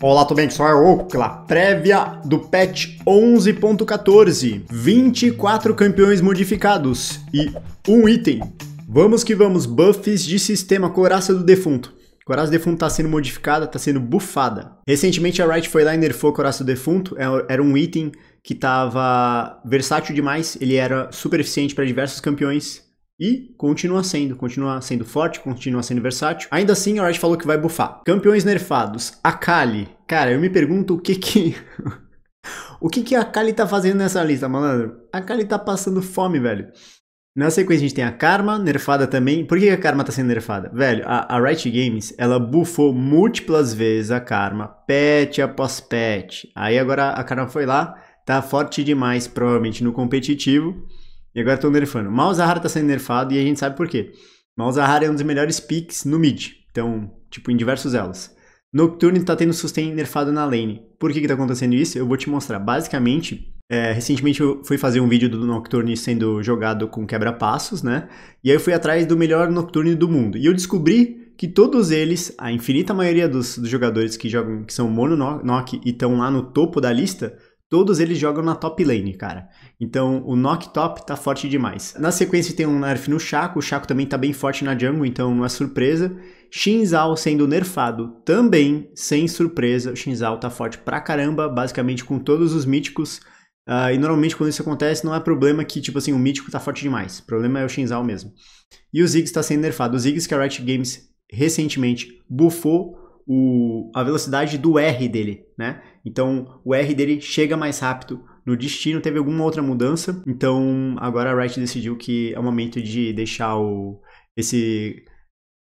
Olá, tudo bem? Sou é o Prévia do patch 11.14. 24 campeões modificados e um item. Vamos que vamos, buffs de sistema Coraça do Defunto. Coraça do Defunto tá sendo modificada, tá sendo bufada. Recentemente a Riot foi lá e nerfou Coraça do Defunto, é, era um item que tava versátil demais, ele era super eficiente para diversos campeões, e continua sendo, continua sendo forte, continua sendo versátil. Ainda assim, a Riot falou que vai bufar. Campeões nerfados. Akali. Cara, eu me pergunto o que que... o que que a Akali tá fazendo nessa lista, malandro? A Akali tá passando fome, velho. Na sequência a gente tem a Karma, nerfada também. Por que a Karma tá sendo nerfada? Velho, a, a Riot Games, ela buffou múltiplas vezes a Karma, pet após pet. Aí agora a Karma foi lá, tá forte demais, provavelmente no competitivo. E agora estão nerfando. Mal Zahara está sendo nerfado e a gente sabe por quê. Mal Zahara é um dos melhores picks no mid. Então, tipo, em diversos elos. Nocturne está tendo sustain nerfado na lane. Por que está acontecendo isso? Eu vou te mostrar. Basicamente, é, recentemente eu fui fazer um vídeo do Nocturne sendo jogado com quebra-passos, né? E aí eu fui atrás do melhor Nocturne do mundo. E eu descobri que todos eles, a infinita maioria dos, dos jogadores que jogam, que são mono-knock e estão lá no topo da lista, Todos eles jogam na top lane, cara. Então o Knock Top tá forte demais. Na sequência tem um nerf no Chaco. o Chaco também tá bem forte na jungle, então não é surpresa. Xin Zhao sendo nerfado também, sem surpresa. O Xin Zhao tá forte pra caramba, basicamente com todos os míticos. Uh, e normalmente quando isso acontece não é problema que, tipo assim, o mítico tá forte demais. O problema é o Xin Zhao mesmo. E o Ziggs tá sendo nerfado. O Ziggs que a é Riot Games recentemente buffou o, a velocidade do R dele, né? Então o R dele chega mais rápido no destino. Teve alguma outra mudança? Então agora a Wright decidiu que é o momento de deixar o, esse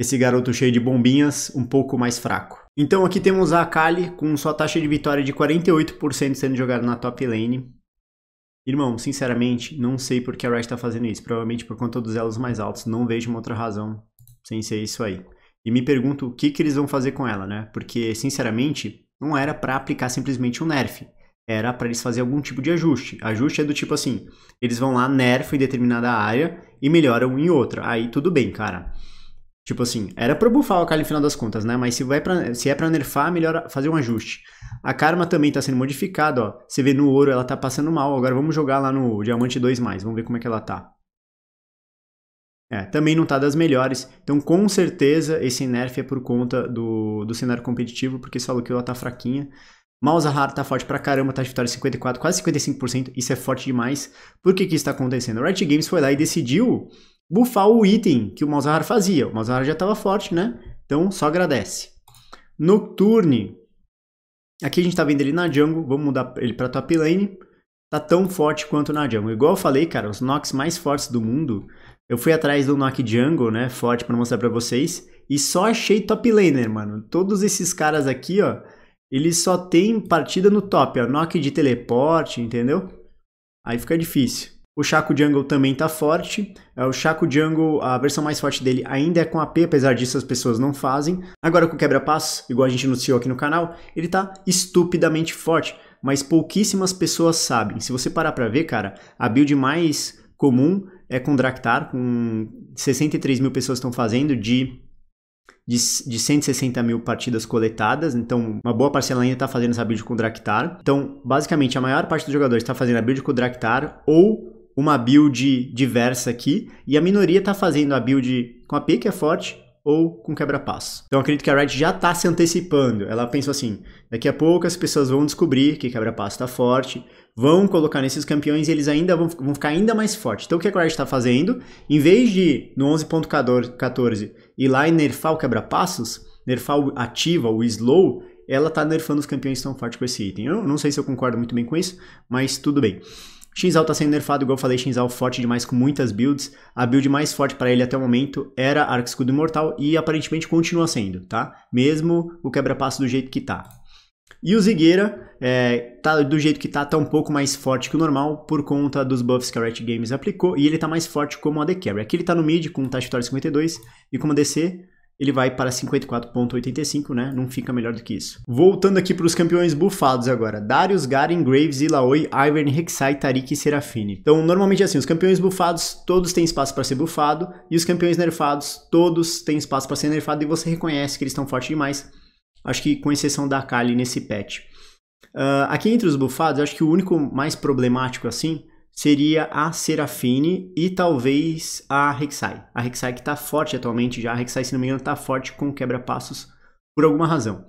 esse garoto cheio de bombinhas um pouco mais fraco. Então aqui temos a Akali com sua taxa de vitória de 48% sendo jogada na top lane. Irmão, sinceramente, não sei por que a Wright está fazendo isso. Provavelmente por conta dos elos mais altos. Não vejo uma outra razão sem ser isso aí. E me pergunto o que, que eles vão fazer com ela, né? Porque, sinceramente, não era para aplicar simplesmente um nerf. Era para eles fazer algum tipo de ajuste. Ajuste é do tipo assim: eles vão lá, nerfam em determinada área e melhoram em outra. Aí tudo bem, cara. Tipo assim, era pra bufar o Kali no final das contas, né? Mas se, vai pra, se é pra nerfar, melhor fazer um ajuste. A Karma também tá sendo modificada, ó. Você vê no ouro, ela tá passando mal. Agora vamos jogar lá no Diamante 2+, vamos ver como é que ela tá. É, também não está das melhores, então com certeza esse nerf é por conta do, do cenário competitivo, porque só que ela tá fraquinha. Mouse raro tá forte pra caramba, tá de vitória 54, quase 55%, isso é forte demais. Por que que isso tá acontecendo? o Riot Games foi lá e decidiu bufar o item que o mouse raro fazia. O mouse raro já tava forte, né? Então só agradece. Nocturne. Aqui a gente tá vendo ele na jungle, vamos mudar ele pra top lane tá tão forte quanto na jungle. Igual eu falei, cara, os Nox mais fortes do mundo, eu fui atrás do Nock Jungle, né, forte para mostrar para vocês, e só achei top laner, mano. Todos esses caras aqui, ó, eles só tem partida no top, ó, Nock de teleporte, entendeu? Aí fica difícil. O Chaco Jungle também tá forte. É, o Chaco Jungle, a versão mais forte dele ainda é com AP, apesar disso as pessoas não fazem. Agora com o quebra-passo, igual a gente anunciou aqui no canal, ele tá estupidamente forte mas pouquíssimas pessoas sabem. Se você parar para ver, cara, a build mais comum é com Draktar, com 63 mil pessoas estão fazendo de, de, de 160 mil partidas coletadas, então uma boa parcela ainda está fazendo essa build com Draktar. Então, basicamente, a maior parte dos jogadores está fazendo a build com Draktar ou uma build diversa aqui, e a minoria está fazendo a build com a P, que é forte, ou com quebra-passo. Então acredito que a Riot já está se antecipando. Ela pensou assim: daqui a pouco as pessoas vão descobrir que quebra-passo está forte, vão colocar nesses campeões e eles ainda vão, vão ficar ainda mais fortes. Então o que a Riot está fazendo? Em vez de no 11.14 ir lá e nerfar o quebra-passos, nerfar o ativa, o slow, ela está nerfando os campeões tão forte com esse item. Eu não sei se eu concordo muito bem com isso, mas tudo bem. Xinzal tá sendo nerfado, igual eu falei, Xinzal forte demais com muitas builds. A build mais forte para ele até o momento era Arco Escudo Imortal e aparentemente continua sendo, tá? Mesmo o quebra-passo do jeito que tá. E o Zigueira é, tá do jeito que tá, tá um pouco mais forte que o normal por conta dos buffs que a Riot Games aplicou e ele tá mais forte como AD Carry. Aqui ele tá no mid com taxa vitória 52 e como DC ele vai para 54.85, né? Não fica melhor do que isso. Voltando aqui para os campeões bufados agora. Darius, Garen, Graves, Ilaoi, Ivern, Rek'Sai, Tariq e Serafine. Então, normalmente é assim, os campeões bufados, todos têm espaço para ser bufado, e os campeões nerfados, todos têm espaço para ser nerfado, e você reconhece que eles estão fortes demais. Acho que com exceção da Kali nesse patch. Uh, aqui entre os bufados, acho que o único mais problemático assim seria a Serafine e talvez a Rek'Sai. A Rek'Sai que está forte atualmente já, a Rek'Sai, se não me engano, está forte com quebra-passos por alguma razão.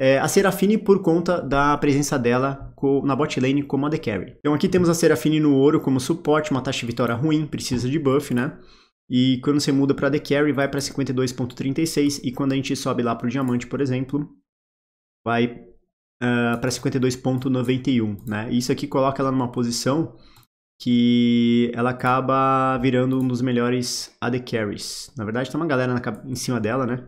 É, a Serafine por conta da presença dela na bot lane como AD Carry. Então aqui temos a Serafine no ouro como suporte, uma taxa de vitória ruim, precisa de buff, né? E quando você muda para AD Carry vai para 52.36 e quando a gente sobe lá para o diamante, por exemplo, vai uh, para 52.91, né? isso aqui coloca ela numa posição que ela acaba virando um dos melhores AD carries. Na verdade, tem uma galera na, em cima dela, né?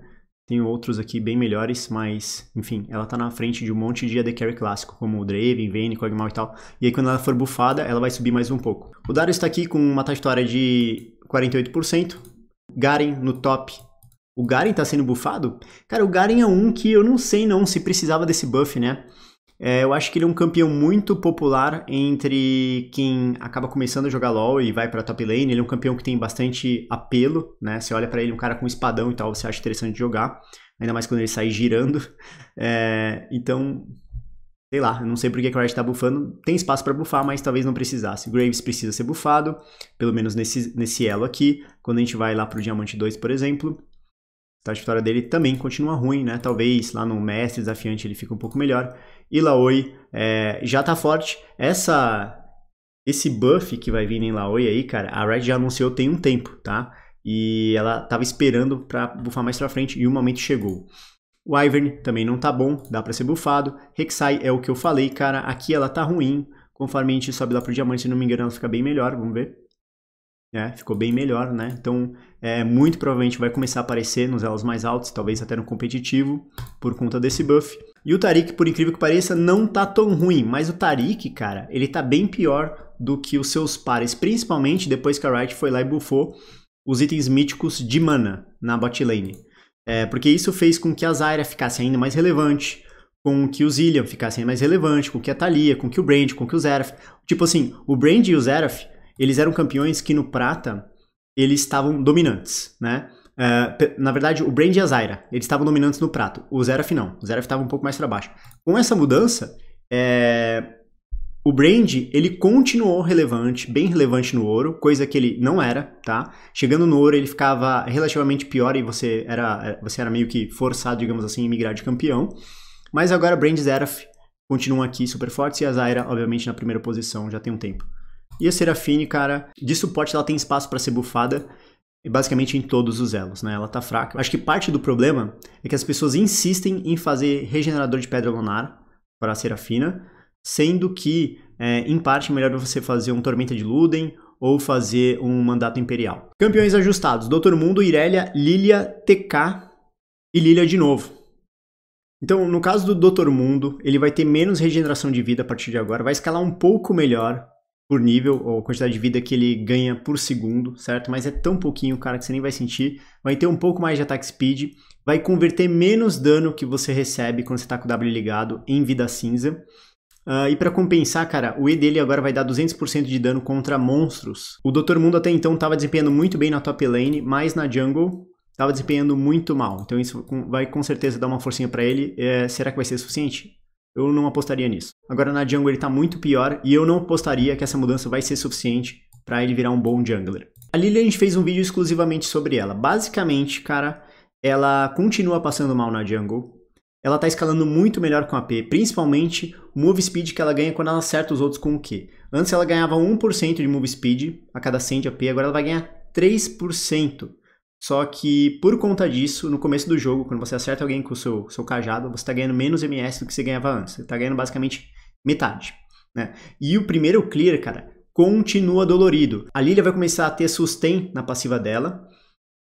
Tem outros aqui bem melhores, mas, enfim, ela tá na frente de um monte de AD carry clássico, como o Draven, Vayne, Kog'Maw e tal. E aí, quando ela for bufada, ela vai subir mais um pouco. O Darius está aqui com uma trajetória de 48%. Garen no top. O Garen tá sendo bufado? Cara, o Garen é um que eu não sei não se precisava desse buff, né? É, eu acho que ele é um campeão muito popular entre quem acaba começando a jogar LoL e vai para top lane. Ele é um campeão que tem bastante apelo, né? Você olha para ele, um cara com espadão e tal, você acha interessante jogar. Ainda mais quando ele sai girando. É, então, sei lá, não sei porque o Riot tá bufando. Tem espaço para bufar, mas talvez não precisasse. Graves precisa ser bufado, pelo menos nesse, nesse elo aqui. Quando a gente vai lá pro Diamante 2, por exemplo, então, a trajetória dele também continua ruim, né? Talvez lá no mestre desafiante ele fique um pouco melhor. E Laoi é, já tá forte. Essa esse buff que vai vir em Laoi aí, cara, a red já anunciou tem um tempo, tá? E ela tava esperando para bufar mais para frente e o momento chegou. O Ivern também não tá bom, dá para ser bufado. Rek'Sai é o que eu falei, cara, aqui ela tá ruim. Conforme a gente sobe lá pro diamante, se não me engano, ela fica bem melhor, vamos ver. É, ficou bem melhor, né? Então, é, muito provavelmente vai começar a aparecer nos elos mais altos, talvez até no competitivo, por conta desse buff. E o Tarik, por incrível que pareça, não tá tão ruim, mas o Tarik, cara, ele tá bem pior do que os seus pares, principalmente depois que a Riot foi lá e buffou os itens míticos de mana na botlane. É, porque isso fez com que a Zyra ficasse ainda mais relevante, com que o Zillion ficasse ainda mais relevante, com que a Thalia, com que o Brand, com que o Zeraf. Tipo assim, o Brand e o Zeraf eles eram campeões que no prata eles estavam dominantes, né? Uh, na verdade, o Brand e a Zyra, eles estavam dominantes no prato. O Zeraf não. O Zeraf estava um pouco mais para baixo. Com essa mudança, é... o Brand, ele continuou relevante, bem relevante no ouro, coisa que ele não era, tá? Chegando no ouro, ele ficava relativamente pior e você era, é, você era meio que forçado, digamos assim, a migrar de campeão. Mas agora Brand e Zeraf continuam aqui super fortes e a Zyra, obviamente, na primeira posição já tem um tempo. E a Serafine, cara, de suporte ela tem espaço para ser bufada basicamente em todos os elos, né? Ela tá fraca. Acho que parte do problema é que as pessoas insistem em fazer regenerador de pedra lunar para a Serafina, sendo que, é, em parte, é melhor você fazer um Tormenta de Luden ou fazer um Mandato Imperial. Campeões ajustados. Doutor Mundo, Irelia, Lilia, TK e Lilia de novo. Então, no caso do Doutor Mundo, ele vai ter menos regeneração de vida a partir de agora, vai escalar um pouco melhor por nível ou quantidade de vida que ele ganha por segundo, certo? Mas é tão pouquinho, cara, que você nem vai sentir. Vai ter um pouco mais de attack speed, vai converter menos dano que você recebe quando você tá com o W ligado em vida cinza. Uh, e para compensar, cara, o E dele agora vai dar 200% de dano contra monstros. O Dr. Mundo até então estava desempenhando muito bem na top lane, mas na jungle estava desempenhando muito mal. Então isso vai com certeza dar uma forcinha para ele. É, será que vai ser suficiente? eu não apostaria nisso. Agora na Jungle ele está muito pior e eu não apostaria que essa mudança vai ser suficiente para ele virar um bom jungler. A Lily a gente fez um vídeo exclusivamente sobre ela. Basicamente, cara, ela continua passando mal na jungle. Ela tá escalando muito melhor com a P, principalmente o move speed que ela ganha quando ela acerta os outros com o Q. Antes ela ganhava 1% de move speed a cada 100 de AP, agora ela vai ganhar 3%. Só que por conta disso, no começo do jogo, quando você acerta alguém com o seu, seu cajado, você está ganhando menos MS do que você ganhava antes. Você está ganhando basicamente metade. Né? E o primeiro clear, cara, continua dolorido. A Lilia vai começar a ter sustain na passiva dela,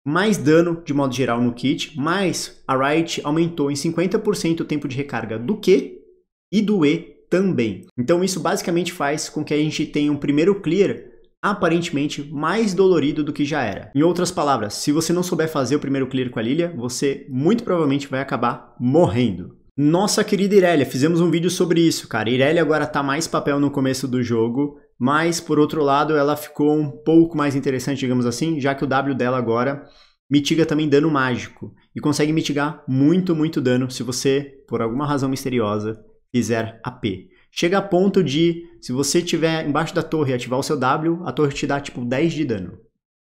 mais dano de modo geral no kit, mas a Riot aumentou em 50% o tempo de recarga do Q e do E também. Então isso basicamente faz com que a gente tenha um primeiro clear aparentemente mais dolorido do que já era. Em outras palavras, se você não souber fazer o primeiro clear com a Lilia, você muito provavelmente vai acabar morrendo. Nossa querida Irelia, fizemos um vídeo sobre isso, cara. Irelia agora tá mais papel no começo do jogo, mas por outro lado ela ficou um pouco mais interessante, digamos assim, já que o W dela agora mitiga também dano mágico e consegue mitigar muito, muito dano se você, por alguma razão misteriosa, fizer AP. Chega a ponto de, se você estiver embaixo da torre e ativar o seu W, a torre te dá tipo 10 de dano.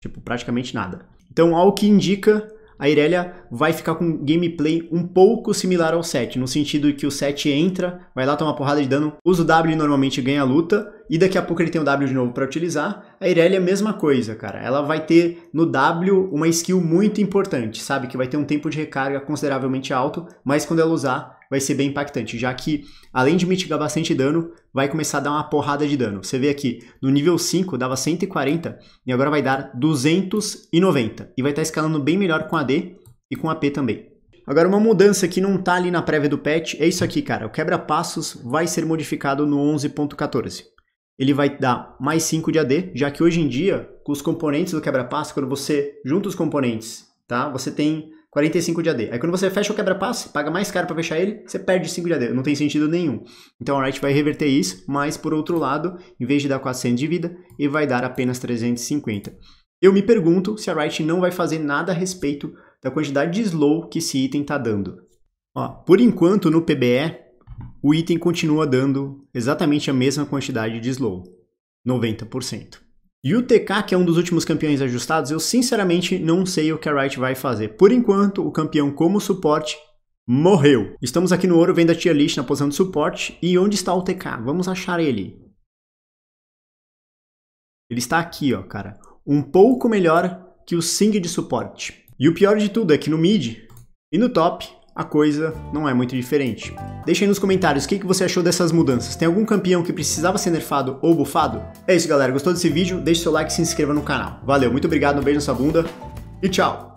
Tipo, praticamente nada. Então, ao que indica, a Irelia vai ficar com gameplay um pouco similar ao 7, no sentido que o 7 entra, vai lá tomar uma porrada de dano, usa o W e normalmente ganha a luta, e daqui a pouco ele tem o W de novo para utilizar. A Irelia é a mesma coisa, cara. Ela vai ter no W uma skill muito importante, sabe? Que vai ter um tempo de recarga consideravelmente alto, mas quando ela usar, vai ser bem impactante, já que além de mitigar bastante dano, vai começar a dar uma porrada de dano. Você vê aqui, no nível 5 dava 140 e agora vai dar 290 e vai estar tá escalando bem melhor com AD e com AP também. Agora uma mudança que não tá ali na prévia do patch é isso aqui, cara. O quebra-passos vai ser modificado no 11.14. Ele vai dar mais 5 de AD, já que hoje em dia, com os componentes do quebra-passo, quando você junta os componentes, tá? Você tem 45 de AD. Aí quando você fecha o quebra-passe, paga mais caro para fechar ele, você perde 5 de AD. Não tem sentido nenhum. Então a Riot vai reverter isso, mas por outro lado, em vez de dar 400 de vida, ele vai dar apenas 350. Eu me pergunto se a Riot não vai fazer nada a respeito da quantidade de slow que esse item está dando. Ó, por enquanto, no PBE, o item continua dando exatamente a mesma quantidade de slow, 90%. E o TK, que é um dos últimos campeões ajustados, eu sinceramente não sei o que a Wright vai fazer. Por enquanto, o campeão como suporte morreu. Estamos aqui no ouro, vem da tier list na posição de suporte. E onde está o TK? Vamos achar ele. Ele está aqui, ó, cara. Um pouco melhor que o Sing de suporte. E o pior de tudo é que no mid e no top, a coisa não é muito diferente. Deixa aí nos comentários o que você achou dessas mudanças. Tem algum campeão que precisava ser nerfado ou bufado? É isso, galera. Gostou desse vídeo? Deixe seu like e se inscreva no canal. Valeu, muito obrigado, um beijo na sua bunda e tchau!